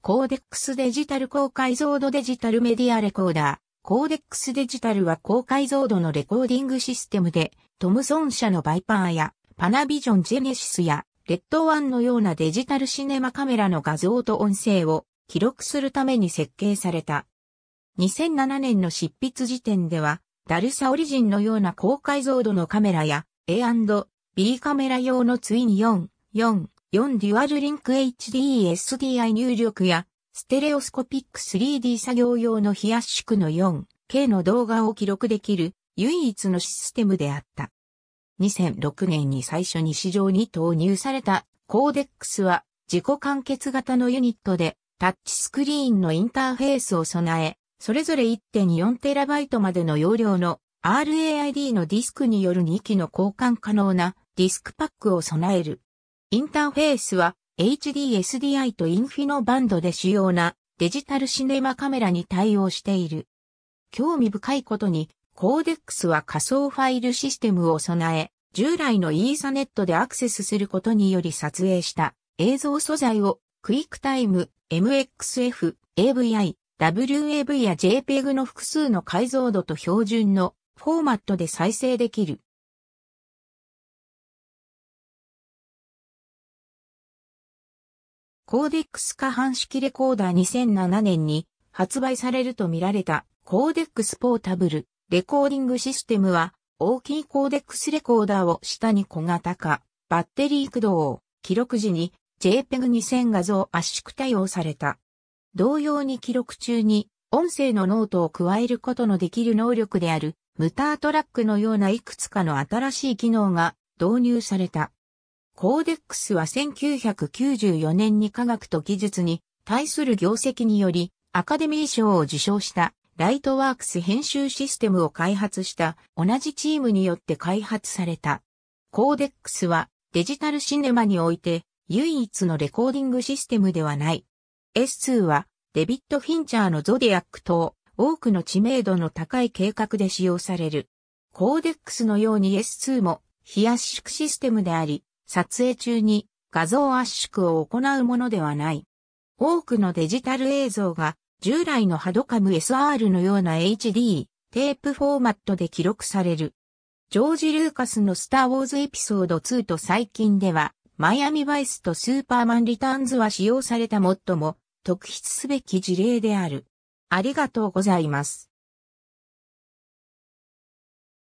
コーデックスデジタル高解像度デジタルメディアレコーダー。コーデックスデジタルは高解像度のレコーディングシステムで、トムソン社のバイパーや、パナビジョンジェネシスや、レッドワンのようなデジタルシネマカメラの画像と音声を記録するために設計された。2007年の執筆時点では、ダルサオリジンのような高解像度のカメラや A&B カメラ用のツイン4、4、4デュアルリンク HDSDI 入力や、ステレオスコピック 3D 作業用の非圧縮の 4K の動画を記録できる唯一のシステムであった。2006年に最初に市場に投入されたコーデックスは自己完結型のユニットでタッチスクリーンのインターフェースを備え、それぞれ 1.4TB までの容量の RAID のディスクによる2機の交換可能なディスクパックを備える。インターフェースは HDSDI とインフィノバンドで主要なデジタルシネマカメラに対応している。興味深いことに、コーデックスは仮想ファイルシステムを備え、従来のイーサネットでアクセスすることにより撮影した映像素材をクイックタイム、MXF、AVI、WAV や JPEG の複数の解像度と標準のフォーマットで再生できる。コーデックス下半式レコーダー2007年に発売されると見られたコーデックスポータブルレコーディングシステムは大きいコーデックスレコーダーを下に小型化、バッテリー駆動を記録時に JPEG2000 画像圧縮対応された。同様に記録中に音声のノートを加えることのできる能力であるムタートラックのようないくつかの新しい機能が導入された。コーデックスは1994年に科学と技術に対する業績によりアカデミー賞を受賞したライトワークス編集システムを開発した同じチームによって開発された。コーデックスはデジタルシネマにおいて唯一のレコーディングシステムではない。S2 はデビッド・フィンチャーのゾディアック等多くの知名度の高い計画で使用される。コーデックスのように S2 もやし縮システムであり、撮影中に画像圧縮を行うものではない。多くのデジタル映像が従来のハドカム SR のような HD テープフォーマットで記録される。ジョージ・ルーカスのスター・ウォーズエピソード2と最近では、マイアミ・バイスとスーパーマン・リターンズは使用された最も特筆すべき事例である。ありがとうございます。